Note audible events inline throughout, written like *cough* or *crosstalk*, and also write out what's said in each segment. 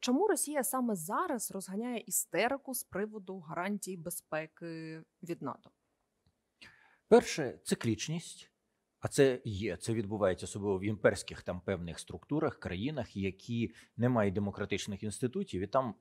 Чому Росія саме зараз розганяє істерику з приводу гарантій безпеки від НАТО? Перше циклічність, а це є. Це відбувається особливо в імперських там певних структурах, країнах, які не мають демократичних інститутів, і там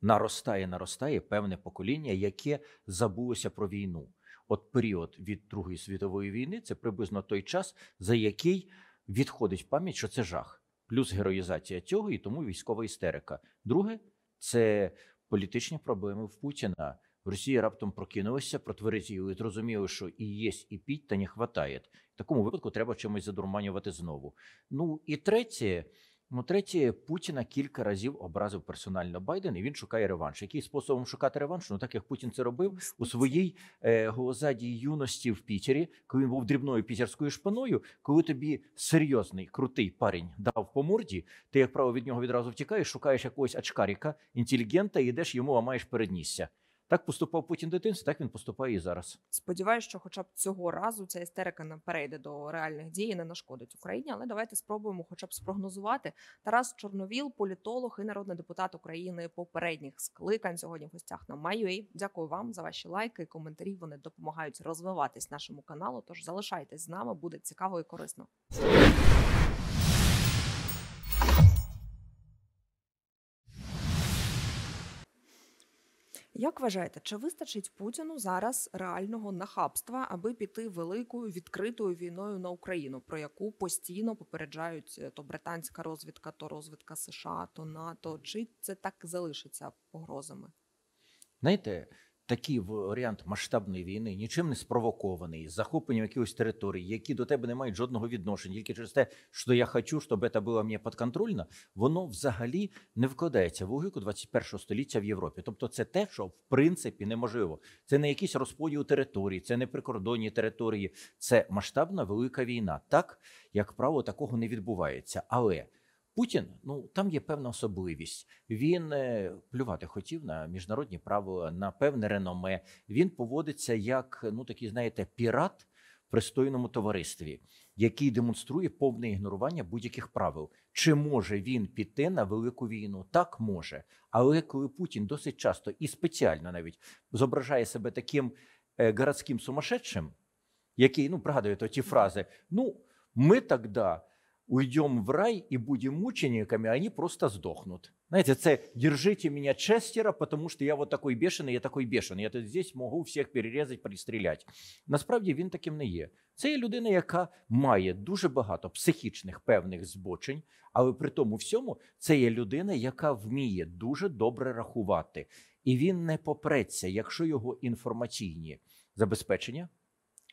наростає, наростає певне покоління, яке забулося про війну. От період від Другої світової війни це приблизно той час, за який відходить пам'ять, що це жах плюс героїзація цього і тому військова істерика. Друге це політичні проблеми в Путіна. Росія раптом прокинулася, прокинулися, протверезіли, зрозуміли, що і є, і піть, та не хватає. В такому випадку треба чимось задурманювати знову. Ну і третє. Ну, третє, Путіна кілька разів образив персонально Байден, і він шукає реванш. Який способом шукати реванш? Ну так як Путін це робив у своїй е, голозадій юності в Пітері, коли він був дрібною пітерською шпаною, коли тобі серйозний крутий парень дав по морді, ти як право від нього відразу втікаєш, шукаєш якогось очкаріка, інтелігента, і йдеш йому, ламаєш переднісся. Так поступав Путін дитинці, так він поступає і зараз. Сподіваюсь, що, хоча б цього разу, ця істерика не перейде до реальних дій і не нашкодить Україні. Але давайте спробуємо, хоча б спрогнозувати. Тарас Чорновіл, політолог і народний депутат України попередніх скликань сьогодні. в Гостях на Маю. Дякую вам за ваші лайки і коментарі. Вони допомагають розвиватись нашому каналу. Тож залишайтесь з нами, буде цікаво і корисно. Як вважаєте, чи вистачить Путіну зараз реального нахабства, аби піти великою відкритою війною на Україну, про яку постійно попереджають е, то британська розвідка, то розвідка США, то НАТО, чи це так залишиться погрозами? Знаєте, такий варіант масштабної війни, нічим не спровокований, з захопленням якихось територій, які до тебе не мають жодного відношення, тільки через те, що я хочу, щоб це було мені підконтрольно, воно взагалі не вкладається в логіку 21 століття в Європі. Тобто, це те, що в принципі неможливо. Це не якийсь розподіл території, це не прикордонні території, це масштабна велика війна. Так як правило, такого не відбувається, але. Путін, ну там є певна особливість. Він е, плювати хотів на міжнародні правила, на певне реноме. Він поводиться як ну такий, знаєте, пірат в пристойному товаристві, який демонструє повне ігнорування будь-яких правил. Чи може він піти на велику війну? Так може, але коли Путін досить часто і спеціально навіть зображає себе таким е, городським сумасшедшим, який ну пригадуєте ті фрази: Ну ми тогда уйдем в рай и будем мучениками, они просто сдохнут. Знаете, це «держите меня, Честера, потому що я вот такой бешеный, я такой бешеный, я тут здесь можу всіх перерізати, пристріляти». Насправді він таким не є. Це є людина, яка має дуже багато психічних певних збочень, але при тому всьому це є людина, яка вміє дуже добре рахувати. І він не попреться, якщо його інформаційні забезпечення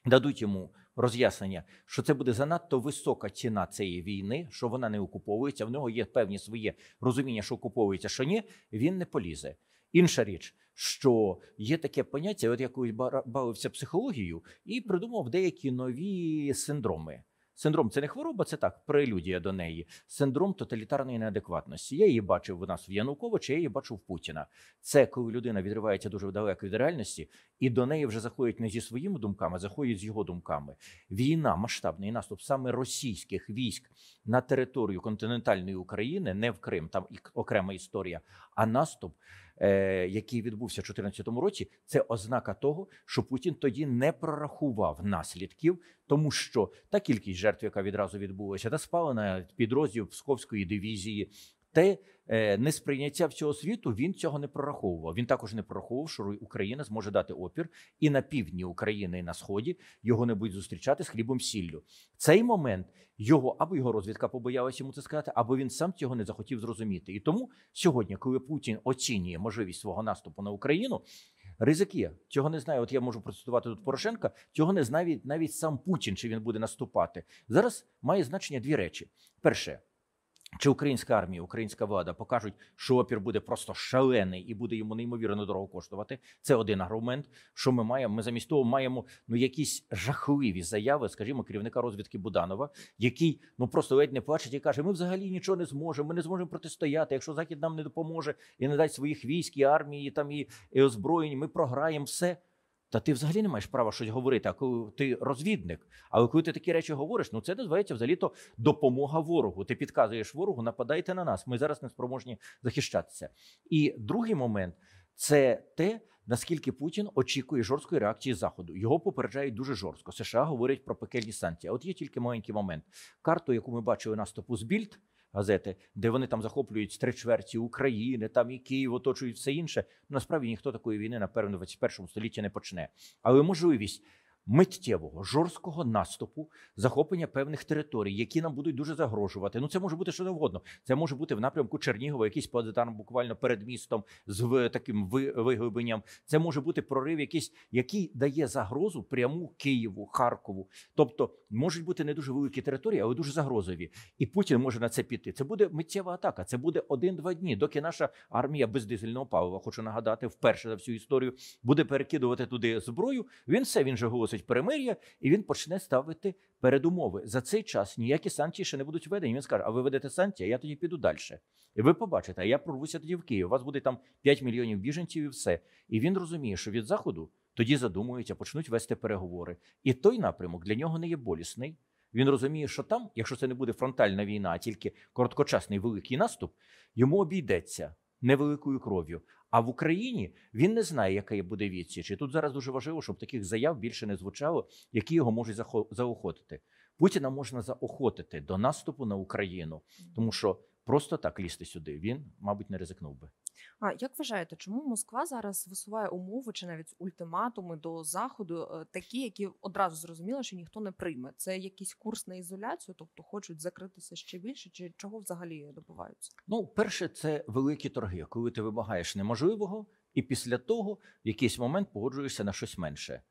дадуть йому роз'яснення, що це буде занадто висока ціна цієї війни, що вона не окуповується. В нього є певні своє розуміння, що окуповується, що ні, він не полізе. Інша річ, що є таке поняття, от я колись бавився психологією і придумав деякі нові синдроми. Синдром це не хвороба, це так, прелюдія до неї. Синдром тоталітарної неадекватності. Я її бачив у нас в Януковича, я її бачу в Путіна. Це коли людина відривається дуже далеко від реальності, і до неї вже заходять не зі своїми думками, а заходять з його думками. Війна, масштабний наступ саме російських військ на територію континентальної України, не в Крим, там окрема історія, а наступ. Е, який відбувся в 2014 році, це ознака того, що Путін тоді не прорахував наслідків, тому що та кількість жертв, яка відразу відбулася, та спалена підрозділ Псковської дивізії те е, несприйняття всього світу він цього не прораховував. Він також не прораховував, що Україна зможе дати опір і на півдні України, і на сході його не будуть зустрічати з хлібом сіллю. Цей момент його або його розвідка побоялася йому це сказати, або він сам цього не захотів зрозуміти. І тому сьогодні, коли Путін оцінює можливість свого наступу на Україну. ризики цього не знаю. От я можу процитувати тут Порошенка. Цього не знає навіть, навіть сам Путін, чи він буде наступати зараз. Має значення дві речі: перше, чи українська армія, українська влада покажуть, що опір буде просто шалений і буде йому неймовірно дорого коштувати. Це один аргумент. Що ми маємо? Ми замість того маємо ну якісь жахливі заяви, скажімо, керівника розвідки Буданова, який ну просто ледь не плачить і каже: Ми взагалі нічого не зможемо. Ми не зможемо протистояти. Якщо захід нам не допоможе і не дасть своїх військ, і армії, там і, і озброєнь, ми програємо все. Та ти взагалі не маєш права щось говорити, а коли ти розвідник. Але коли ти такі речі говориш, ну це називається взагалі-то допомога ворогу. Ти підказуєш ворогу, нападайте на нас. Ми зараз не спроможні захищатися. І другий момент це те, наскільки Путін очікує жорсткої реакції Заходу. Його попереджають дуже жорстко. США говорять про пекельні санкції. А От є тільки маленький момент. Карту, яку ми бачили наступу з Більд, газети, де вони там захоплюють три чверті України, там і Київ оточують все інше. Насправді ніхто такої війни, напевно, в 21 столітті не почне, але можливість миттєвого жорсткого наступу, захоплення певних територій, які нам будуть дуже загрожувати. Ну це може бути що завгодно. Це може бути в напрямку Чернігова, якийсь плацдарм буквально перед містом з таким виглибленням. Це може бути прорив, якийсь, який дає загрозу пряму Києву, Харкову. Тобто можуть бути не дуже великі території, але дуже загрозові. І Путін може на це піти. Це буде миттєва атака. Це буде один-два дні, доки наша армія без дизельного палива, хочу нагадати, вперше за всю історію буде перекидувати туди зброю. Він все він же голосить оголосить перемир'я, і він почне ставити передумови. За цей час ніякі санкції ще не будуть введені. Він скаже, а ви ведете санкції, а я тоді піду далі. І ви побачите, а я прорвуся тоді в Київ. У вас буде там 5 мільйонів біженців і все. І він розуміє, що від заходу тоді задумуються, почнуть вести переговори. І той напрямок для нього не є болісний. Він розуміє, що там, якщо це не буде фронтальна війна, а тільки короткочасний великий наступ, йому обійдеться невеликою кров'ю. А в Україні він не знає, яка буде відсіч. І тут зараз дуже важливо, щоб таких заяв більше не звучало, які його можуть заохотити. Путіна можна заохотити до наступу на Україну, тому що просто так лізти сюди він, мабуть, не ризикнув би. А як вважаєте, чому Москва зараз висуває умови чи навіть ультиматуми до заходу, е, такі, які одразу зрозуміло, що ніхто не прийме? Це якийсь курс на ізоляцію, тобто хочуть закритися ще більше, чи чого взагалі добуваються? Ну, перше, це великі торги, коли ти вимагаєш неможливого, і після того в якийсь момент погоджуєшся на щось менше.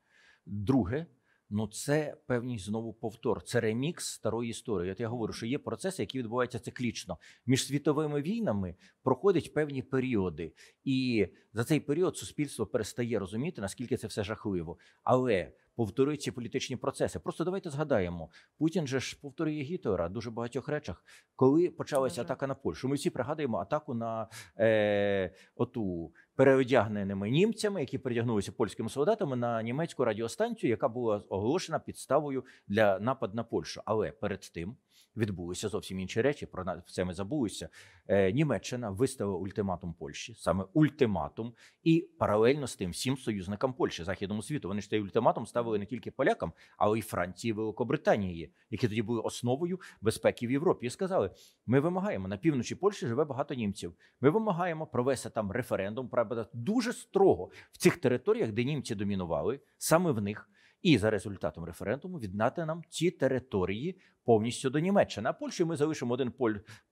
Друге. Ну, це певний знову повтор. Це ремікс старої історії. От я говорю, що є процеси, які відбуваються циклічно. Між світовими війнами проходять певні періоди, і за цей період суспільство перестає розуміти, наскільки це все жахливо. Але повторити ці політичні процеси. Просто давайте згадаємо, Путін же ж повторює Гітлера дуже багатьох речах, коли почалася атака на Польщу. Ми всі пригадуємо атаку на е, оту переодягненими німцями, які передягнулися польськими солдатами на німецьку радіостанцію, яка була оголошена підставою для напад на Польщу. Але перед тим відбулися зовсім інші речі. Про це ми забулися. Е, Німеччина виставила ультиматум Польщі, саме ультиматум, і паралельно з тим всім союзникам Польщі західному світу. Вони ж цей ультиматум ставили не тільки полякам, але й Франції, Великобританії, які тоді були основою безпеки в Європі. І сказали: ми вимагаємо на півночі Польщі живе багато німців. Ми вимагаємо провести там референдум, правда, дуже строго в цих територіях, де німці домінували, саме в них і за результатом референдуму віддати нам ці території повністю до Німеччини. А Польщі ми залишимо один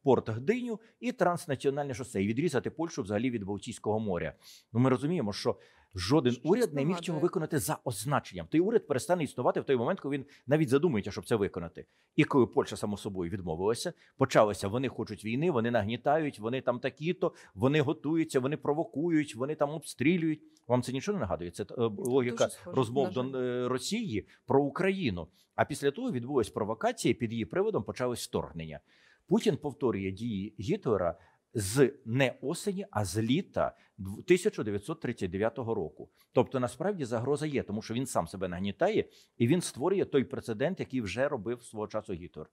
порт Гдиню і транснаціональне шосе і відрізати Польщу взагалі від Балтійського моря. Ну ми розуміємо, що Жоден уряд не міг цього виконати за означенням. Той уряд перестане існувати в той момент, коли він навіть задумується, щоб це виконати. І коли Польща само собою відмовилася, почалося. Вони хочуть війни, вони нагнітають, вони там такі-то, вони готуються, вони провокують, вони там обстрілюють. Вам це нічого не нагадує? Це е, логіка схоже, розмов до е, Росії про Україну. А після того відбулась провокація. Під її приводом почалось вторгнення. Путін повторює дії Гітлера з не осені, а з літа 1939 року. Тобто, насправді загроза є, тому що він сам себе нагнітає і він створює той прецедент, який вже робив свого часу Гітлер.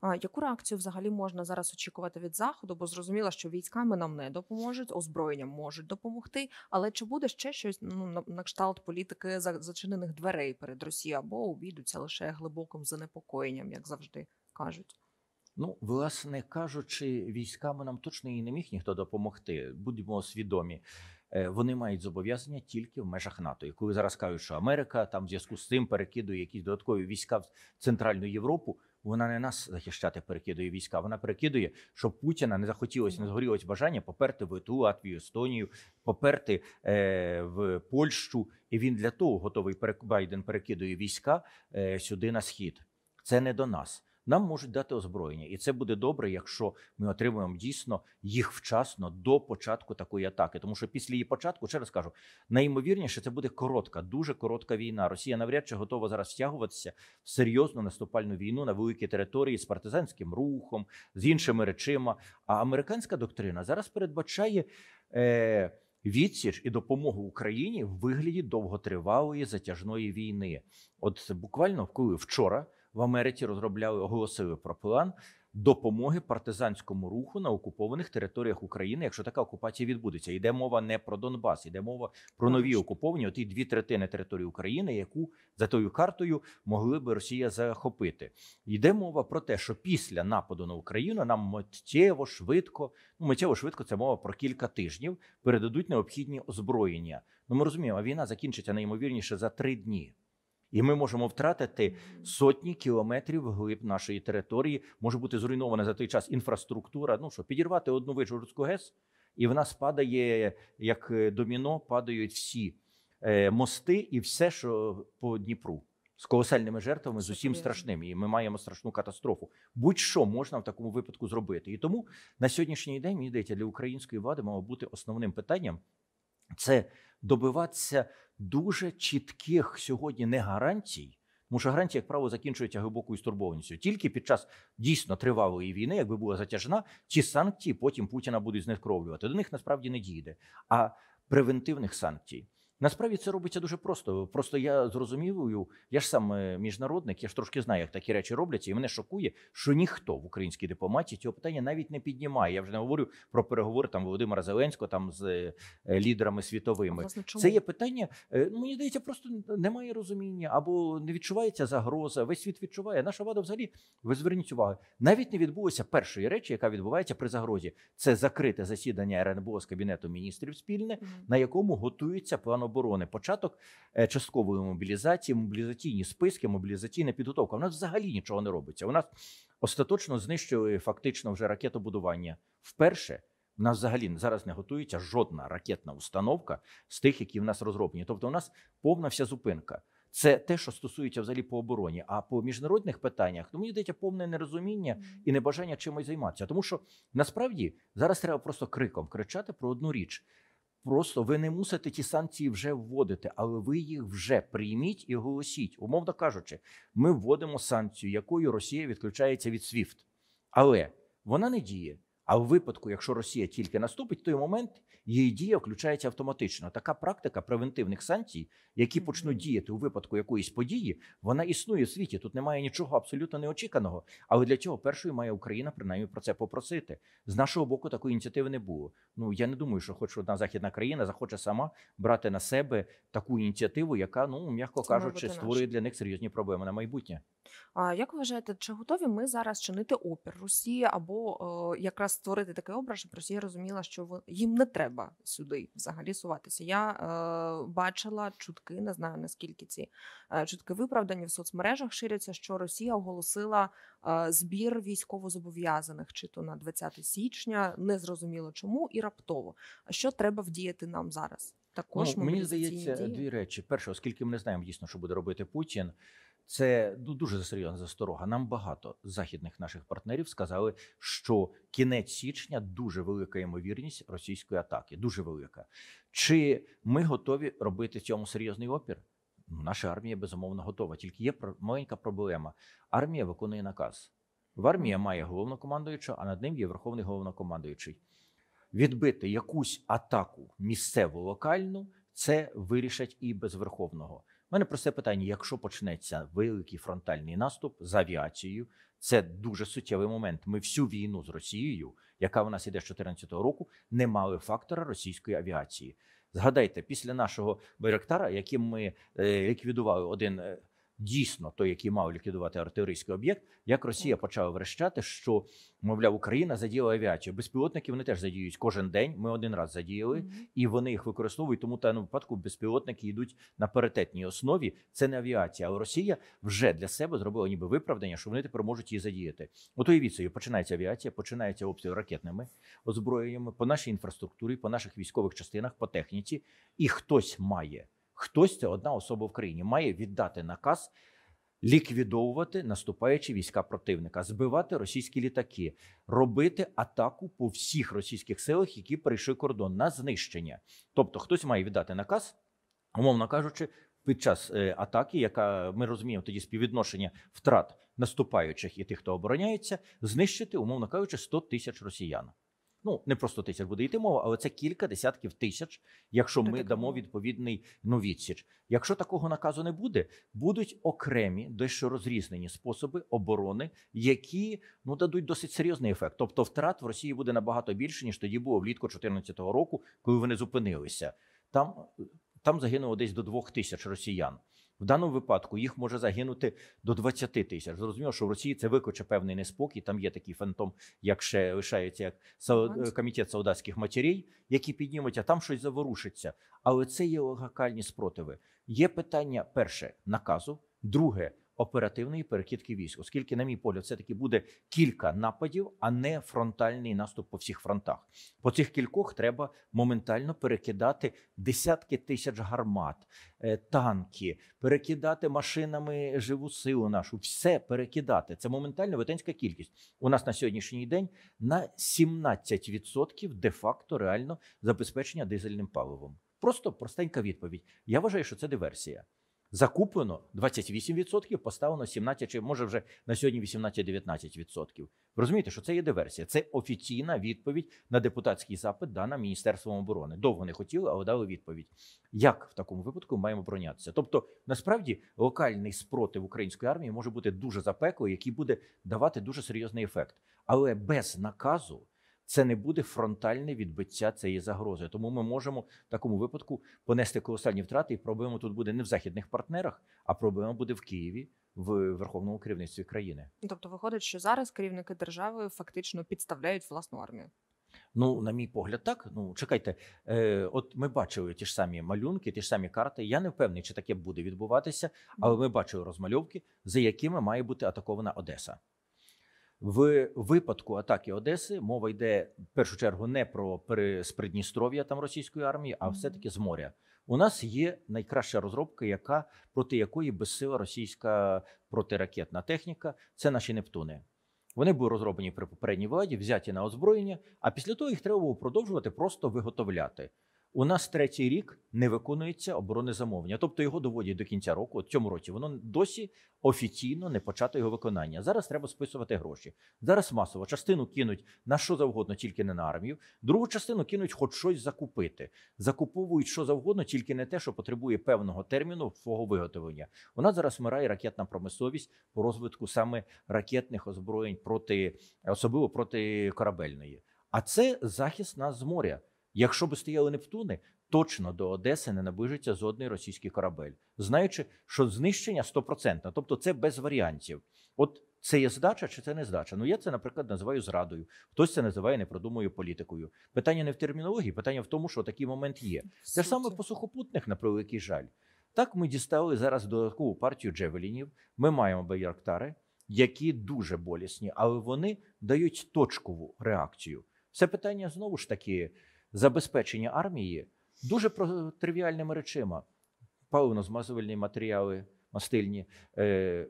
А яку реакцію взагалі можна зараз очікувати від заходу? Бо зрозуміло, що військами нам не допоможуть, озброєнням можуть допомогти. Але чи буде ще щось ну на кшталт політики зачинених дверей перед Росією або обійдуться лише глибоким занепокоєнням, як завжди кажуть? Ну, власне кажучи, військами нам точно і не міг ніхто допомогти. Будемо свідомі. Е, вони мають зобов'язання тільки в межах НАТО. І коли зараз кажуть, що Америка там в зв'язку з цим перекидує якісь додаткові війська в Центральну Європу. Вона не нас захищати перекидує війська. Вона перекидує, щоб Путіна не захотілося, не згорілось бажання поперти в Литву, Латвію, Естонію, поперти е, в Польщу. І він для того готовий перек Байден перекидує війська е, сюди на схід. Це не до нас нам можуть дати озброєння, і це буде добре, якщо ми отримуємо дійсно їх вчасно до початку такої атаки. Тому що після її початку, ще раз кажу, найімовірніше це буде коротка, дуже коротка війна. Росія навряд чи готова зараз втягуватися в серйозну наступальну війну на великій території з партизанським рухом, з іншими речима. А американська доктрина зараз передбачає. Е, Відсіч і допомогу Україні в вигляді довготривалої затяжної війни. От буквально коли вчора в Америці розробляли оголосили про план допомоги партизанському руху на окупованих територіях України, якщо така окупація відбудеться. Йде мова не про Донбас, йде мова про нові окуповані оті дві третини території України, яку за тою картою могли би Росія захопити. Йде мова про те, що після нападу на Україну нам миттєво швидко, ну миттєво швидко це мова про кілька тижнів передадуть необхідні озброєння. Ну ми розуміємо, війна закінчиться найімовірніше за три дні. І ми можемо втратити сотні кілометрів глиб нашої території. Може бути зруйнована за той час інфраструктура. Ну що підірвати одну Вижгородську ГЕС, і вона спадає як е, доміно, падають всі е, мости і все, що по Дніпру. З колосальними жертвами з усім страшним, і ми маємо страшну катастрофу. Будь-що можна в такому випадку зробити. І тому на сьогоднішній день мені здається, для української влади мало бути основним питанням це добиватися дуже чітких сьогодні не гарантій, тому що гарантії, як правило, закінчуються глибокою стурбованістю. Тільки під час дійсно тривалої війни, якби була затяжна, ті санкції потім Путіна будуть знескровлювати. До них насправді не дійде. А превентивних санкцій. Насправді це робиться дуже просто. Просто я зрозумів, я ж сам е, міжнародник, я ж трошки знаю, як такі речі робляться, і мене шокує, що ніхто в українській дипломатії цього питання навіть не піднімає. Я вже не говорю про переговори там Володимира Зеленського там з е, лідерами світовими. Власне, Це є питання. Е, мені здається, просто немає розуміння або не відчувається загроза. Весь світ відчуває. Наша влада взагалі ви зверніть увагу. Навіть не відбулося першої речі, яка відбувається при загрозі. Це закрите засідання РНБО з кабінету міністрів спільне, mm на якому готується план оборони, початок е, часткової мобілізації, мобілізаційні списки, мобілізаційна підготовка. У нас взагалі нічого не робиться. У нас остаточно знищили фактично вже ракетобудування. Вперше в нас взагалі зараз не готується жодна ракетна установка з тих, які в нас розроблені. Тобто, у нас повна вся зупинка. Це те, що стосується взагалі по обороні. А по міжнародних питаннях то ну, мені здається повне нерозуміння і небажання чимось займатися, тому що насправді зараз треба просто криком кричати про одну річ. Просто ви не мусите ті санкції вже вводити, але ви їх вже прийміть і голосіть. Умовно кажучи, ми вводимо санкцію, якою Росія відключається від SWIFT. але вона не діє. А в випадку, якщо Росія тільки наступить, той момент її дія включається автоматично. Така практика превентивних санкцій, які почнуть діяти у випадку якоїсь події, вона існує в світі. Тут немає нічого абсолютно неочіканого. Але для цього першою має Україна принаймні про це попросити. З нашого боку такої ініціативи не було. Ну я не думаю, що хоч одна західна країна захоче сама брати на себе таку ініціативу, яка ну м'яко кажучи, створює для них серйозні проблеми на майбутнє. Як ви вважаєте, чи готові ми зараз чинити опір Росії або е, якраз створити такий образ, щоб Росія розуміла, що їм не треба сюди взагалі суватися? Я е, бачила чутки, не знаю наскільки ці е, чутки виправдані в соцмережах ширяться, що Росія оголосила збір військовозобов'язаних чи то на 20 січня, не зрозуміло чому і раптово. Що треба вдіяти нам зараз? Також ну, мені здається дві речі: перше, оскільки ми не знаємо дійсно, що буде робити Путін. Це ну, дуже серйозна засторога. Нам багато західних наших партнерів сказали, що кінець січня дуже велика ймовірність російської атаки. Дуже велика. Чи ми готові робити цьому серйозний опір? Ну, наша армія безумовно готова. Тільки є маленька проблема. Армія виконує наказ. В армія має головнокомандуючого, а над ним є верховний головнокомандуючий. Відбити якусь атаку місцеву локальну це вирішать і без верховного. У мене просте питання: якщо почнеться великий фронтальний наступ з авіацією, це дуже суттєвий момент. Ми всю війну з Росією, яка у нас іде з 2014 року, не мали фактора російської авіації. Згадайте, після нашого Байрактара, яким ми е, ліквідували один е, дійсно той, який мав ліквідувати артилерійський об'єкт, як Росія почала верещати, що мовляв Україна задіяла авіацію. Безпілотники вони теж задіють кожен день. Ми один раз задіяли, і вони їх використовують. Тому та на випадку безпілотники йдуть на паритетній основі. Це не авіація, але Росія вже для себе зробила ніби виправдання, що вони тепер можуть її задіяти. От уявіть собі, починається авіація, починається обстріл ракетними озброєннями по нашій інфраструктурі, по наших військових частинах, по техніці, і хтось має. Хтось ця одна особа в країні має віддати наказ ліквідовувати наступаючі війська противника, збивати російські літаки, робити атаку по всіх російських силах, які перейшли кордон на знищення. Тобто, хтось має віддати наказ, умовно кажучи. Під час е, атаки, яка ми розуміємо, тоді співвідношення втрат наступаючих і тих, хто обороняється, знищити, умовно кажучи, 100 тисяч росіян. Ну не просто тисяч буде йти мова, але це кілька десятків тисяч, якщо ми дамо відповідний ну, відсіч. Якщо такого наказу не буде, будуть окремі дещо розрізнені способи оборони, які ну дадуть досить серйозний ефект. Тобто, втрат в Росії буде набагато більше ніж тоді було влітку 2014 року, коли вони зупинилися. Там там загинуло десь до двох тисяч росіян. В даному випадку їх може загинути до 20 тисяч. Зрозуміло, що в Росії це викоче певний неспокій. Там є такий фантом, як ще лишається як Сау... комітет саудатських матерей, які піднімуть, а там щось заворушиться. Але це є локальні спротиви. Є питання перше наказу, друге оперативної перекидки військ, оскільки, на мій погляд, все таки буде кілька нападів, а не фронтальний наступ по всіх фронтах. По цих кількох треба моментально перекидати десятки тисяч гармат, е, танки, перекидати машинами живу силу нашу, все перекидати. Це моментально велетенська кількість. У нас на сьогоднішній день на 17% де-факто реально забезпечення дизельним паливом. Просто простенька відповідь. Я вважаю, що це диверсія. Закуплено 28%, поставлено 17, чи може вже на сьогодні 18-19%. Розумієте, що це є диверсія. Це офіційна відповідь на депутатський запит, дана Міністерством оборони. Довго не хотіли, але дали відповідь. Як в такому випадку маємо бронятися? Тобто, насправді, локальний спротив української армії може бути дуже запеклий, який буде давати дуже серйозний ефект, але без наказу це не буде фронтальне відбиття цієї загрози. Тому ми можемо в такому випадку понести колосальні втрати, і проблема тут буде не в західних партнерах, а проблема буде в Києві. В верховному керівництві країни, тобто виходить, що зараз керівники держави фактично підставляють власну армію. Ну, на мій погляд, так. Ну чекайте, е, от ми бачили ті ж самі малюнки, ті ж самі карти. Я не впевнений, чи таке буде відбуватися, але ми бачили розмальовки, за якими має бути атакована Одеса. В випадку атаки Одеси мова йде в першу чергу не про Придністров'я там російської армії, а все таки з моря. У нас є найкраща розробка, яка проти якої безсила російська протиракетна техніка. Це наші Нептуни. Вони були розроблені при попередній владі, взяті на озброєння. А після того їх треба було продовжувати просто виготовляти. У нас третій рік не виконується оборонне замовлення, тобто його доводять до кінця року, от цьому році воно досі офіційно не почато його виконання. Зараз треба списувати гроші. Зараз масово частину кинуть на що завгодно, тільки не на армію. Другу частину кинуть, хоч щось закупити. Закуповують що завгодно, тільки не те, що потребує певного терміну свого виготовлення. У нас зараз вмирає ракетна промисловість по розвитку саме ракетних озброєнь проти особливо проти корабельної. А це захист нас з моря. Якщо би стояли Нептуни, точно до Одеси не наближиться жодний російський корабель, знаючи, що знищення стопроцентне, тобто це без варіантів. От це є здача чи це не здача? Ну я це, наприклад, називаю зрадою. Хтось це називає непродумою політикою. Питання не в термінології, питання в тому, що такий момент є. Те ж саме по сухопутних на превеликий жаль. Так ми дістали зараз додаткову партію Джевелінів. Ми маємо байрактари, які дуже болісні, але вони дають точкову реакцію. Це питання знову ж таки забезпечення армії дуже тривіальними речима: паливно-змазувальні матеріали, мастильні, е,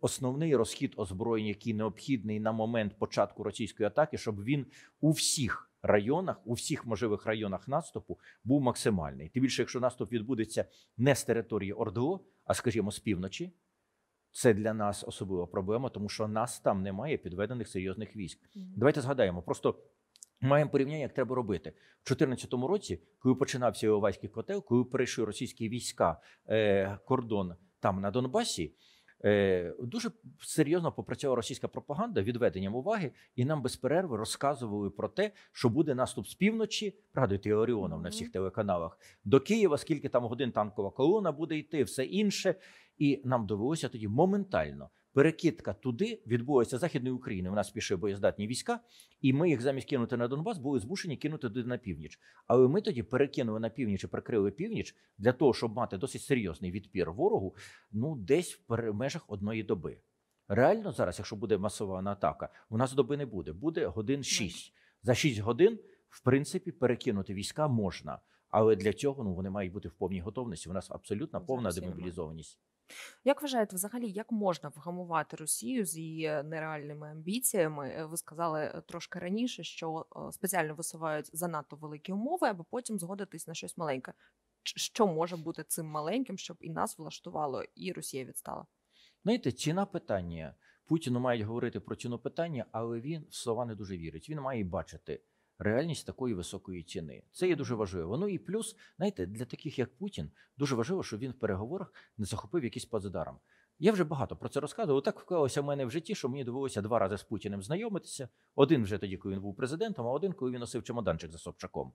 основний розхід озброєнь, який необхідний на момент початку російської атаки, щоб він у всіх. Районах у всіх можливих районах наступу був максимальний. Тим більше, якщо наступ відбудеться не з території ОРДО, а скажімо, з півночі, це для нас особлива проблема, тому що нас там немає підведених серйозних військ. Mm -hmm. Давайте згадаємо, просто Маємо порівняння, як треба робити в 2014 році, коли починався Іловайський котел, коли перейшли російські війська е, кордон там на Донбасі. Е, дуже серйозно попрацювала російська пропаганда відведенням уваги, і нам без перерви розказували про те, що буде наступ з півночі. Пригадуйте Оріоном на всіх телеканалах до Києва, скільки там годин танкова колона буде йти, все інше. І нам довелося тоді моментально перекидка туди відбулася західної України. У нас пішли боєздатні війська, і ми їх замість кинути на Донбас були змушені кинути туди на північ. Але ми тоді перекинули на північ і прикрили північ для того, щоб мати досить серйозний відпір ворогу. Ну, десь в межах одної доби. Реально зараз, якщо буде масова атака, у нас доби не буде. Буде годин 6. За 6 годин, в принципі, перекинути війська можна, але для цього ну вони мають бути в повній готовності. У нас абсолютно повна демобілізованість. Як вважаєте, взагалі, як можна вгамувати Росію з її е, нереальними амбіціями? Е, ви сказали е, трошки раніше, що спеціально висувають занадто великі умови, аби потім згодитись на щось маленьке. Що може бути цим маленьким, щоб і нас влаштувало, і Росія відстала? Знаєте, ціна питання Путіну мають говорити про ціну питання, але він в слова не дуже вірить. Він має бачити реальність такої високої ціни. Це є дуже важливо. Ну і плюс, знаєте, для таких як Путін дуже важливо, що він в переговорах не захопив якийсь плацдарм. Я вже багато про це розказував. Так вклалося в мене в житті, що мені довелося два рази з Путіним знайомитися. Один вже тоді, коли він був президентом, а один, коли він носив чемоданчик за Собчаком.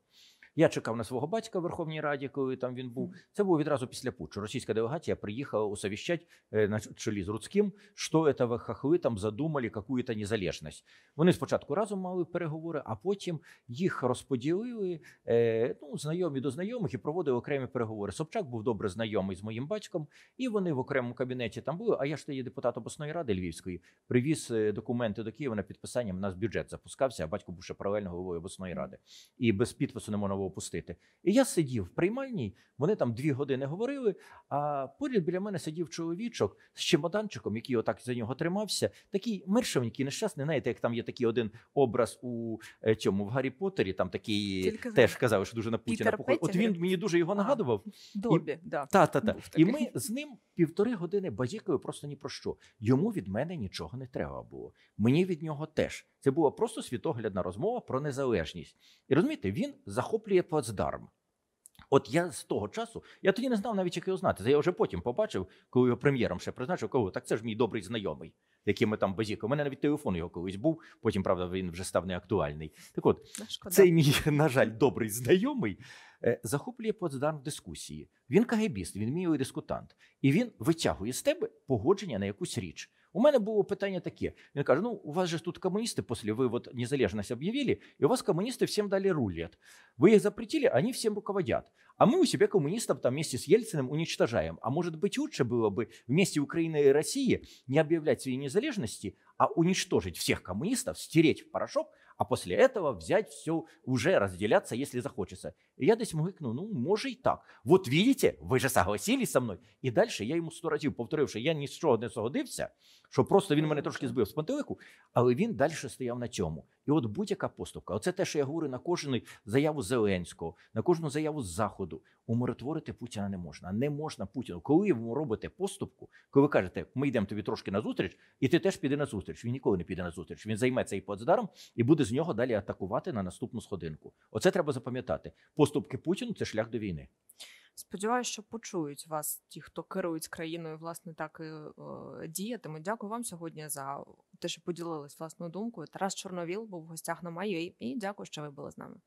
Я чекав на свого батька в Верховній Раді, коли там він був. Це було відразу після путчу. Російська делегація приїхала усовіщать е, на чолі з Рудським, що це ви хахли там задумали, яку-то незалежність. Вони спочатку разом мали переговори, а потім їх розподілили е, ну, знайомі до знайомих і проводили окремі переговори. Собчак був добре знайомий з моїм батьком, і вони в окремому кабінеті там були. А я ж є депутат обласної ради Львівської. Привіз е, документи до Києва на підписання. У нас бюджет запускався, а батько був ще паралельно головою обласної ради і без підпису не можна було пустити. І я сидів в приймальній. Вони там дві години говорили. А поряд біля мене сидів чоловічок з чемоданчиком, який отак за нього тримався. Такий миршевенький, нещасний. Знаєте, як там є такий один образ у е, цьому в Гаррі Поттері, Там такий Тільки теж казали, що дуже на Путіна похож. От він мені дуже його нагадував. Добі, і, да. та, та, та. і ми з ним півтори години базі. Чоловікові просто ні про що. Йому від мене нічого не треба було. Мені від нього теж. Це була просто світоглядна розмова про незалежність. І розумієте, він захоплює плацдарм. От я з того часу, я тоді не знав навіть, як його знати. Це я вже потім побачив, коли його прем'єром ще призначив, кого так це ж мій добрий знайомий якими там базіка. У мене навіть телефон його колись був. Потім правда він вже став неактуальний. Так, от Шкода. цей мій, *laughs* на жаль, добрий знайомий е, захоплює Потсдам в дискусії. Він кагебіст, він мій дискутант, і він витягує з тебе погодження на якусь річ. У мене було питання таке. Він каже: ну у вас же тут комуністи, після ви от незалежність об'явили, і у вас комуністи всім дали рулет, Ви їх запретили, вони всім руководять. А ми у себе комуністів там вместе з Єльциним уничтожаємо. А може бути, лучше було б вместе України і Росії не об'являти своєї незалежності, а уничтожить всіх комуністів, стереть в порошок а после этого взять все, уже разделяться, если захочется. И я десь мгикну, ну, може і так. От видите, ви же согласились со мною. І далі я йому сто разів повторив, що я нічого не згодився, що просто він мене трошки збив з пантелику, але він далі стояв на цьому. І от будь-яка поступка, оце те, що я говорю на кожну заяву Зеленського, на кожну заяву заходу. Умиротворити Путіна не можна. Не можна Путіну. Коли ви робите поступку, коли ви кажете, ми йдемо тобі трошки на зустріч, і ти теж піде на зустріч. Він ніколи не піде на зустріч. Він займе цей плацдарм і буде з нього далі атакувати на наступну сходинку. Оце треба запам'ятати. Поступки Путіну це шлях до війни. Сподіваюсь, що почують вас ті, хто керують країною, власне, так і е, діятиме. Дякую вам сьогодні за те, що поділились власною думкою. Тарас Чорновіл був в гостях на моїй, і дякую, що ви були з нами.